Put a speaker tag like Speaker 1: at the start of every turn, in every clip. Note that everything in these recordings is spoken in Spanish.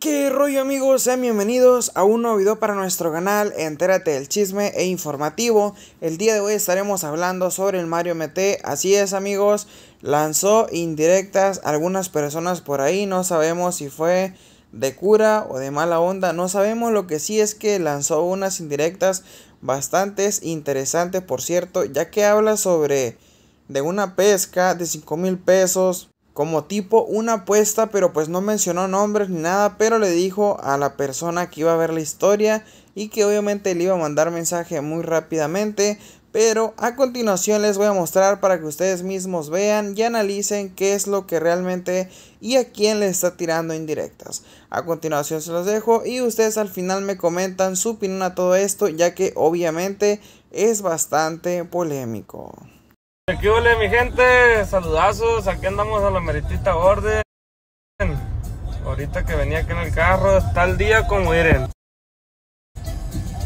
Speaker 1: ¿Qué rollo amigos? Sean bienvenidos a un nuevo video para nuestro canal Entérate del chisme e informativo El día de hoy estaremos hablando sobre el Mario MT Así es amigos, lanzó indirectas algunas personas por ahí No sabemos si fue de cura o de mala onda No sabemos lo que sí es que lanzó unas indirectas bastante interesantes por cierto Ya que habla sobre de una pesca de 5 mil pesos como tipo una apuesta, pero pues no mencionó nombres ni nada, pero le dijo a la persona que iba a ver la historia y que obviamente le iba a mandar mensaje muy rápidamente. Pero a continuación les voy a mostrar para que ustedes mismos vean y analicen qué es lo que realmente y a quién le está tirando indirectas. A continuación se los dejo y ustedes al final me comentan su opinión a todo esto ya que obviamente es bastante polémico.
Speaker 2: Aquí hola mi gente, saludazos, aquí andamos a la meritita orden. Ahorita que venía aquí en el carro, está el día como miren.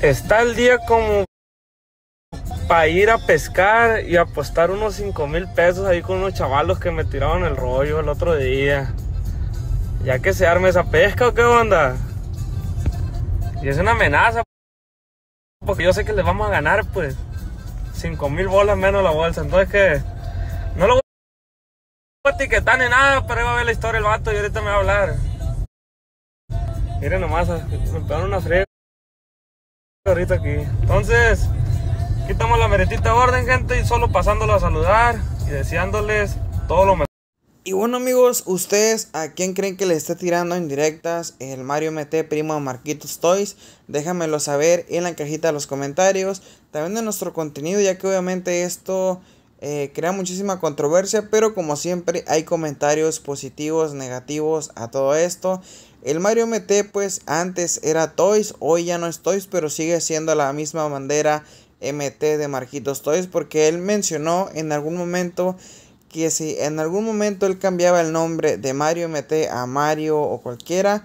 Speaker 2: Está el día como para ir a pescar y apostar unos 5 mil pesos ahí con unos chavalos que me tiraron el rollo el otro día. Ya que se arme esa pesca o qué onda. Y es una amenaza. Porque yo sé que le vamos a ganar pues. 5 mil bolas menos la bolsa. Entonces que no lo voy a etiquetar ni nada, pero va a ver la historia el vato y ahorita me va a hablar. Miren nomás, ah, me pegaron una fría ahorita aquí. Entonces, quitamos la meretita orden, gente, y solo pasándolo a saludar y deseándoles todo lo mejor. Y bueno amigos, ¿ustedes
Speaker 1: a quién creen que le está tirando en directas el Mario MT primo de Marquitos Toys? Déjamelo saber en la cajita de los comentarios, también de nuestro contenido, ya que obviamente esto eh, crea muchísima controversia, pero como siempre hay comentarios positivos, negativos a todo esto. El Mario MT pues antes era Toys, hoy ya no es Toys, pero sigue siendo la misma bandera MT de Marquitos Toys, porque él mencionó en algún momento que si en algún momento él cambiaba el nombre de Mario MT a Mario o cualquiera,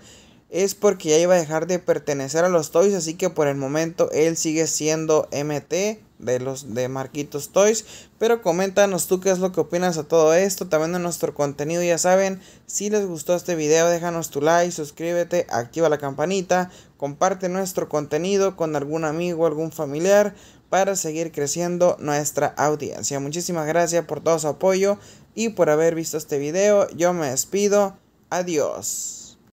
Speaker 1: es porque ya iba a dejar de pertenecer a los Toys, así que por el momento él sigue siendo MT de los de Marquitos Toys. Pero coméntanos tú qué es lo que opinas a todo esto. También de nuestro contenido, ya saben. Si les gustó este video, déjanos tu like, suscríbete, activa la campanita, comparte nuestro contenido con algún amigo, algún familiar para seguir creciendo nuestra audiencia. Muchísimas gracias por todo su apoyo y por haber visto este video. Yo me despido. Adiós.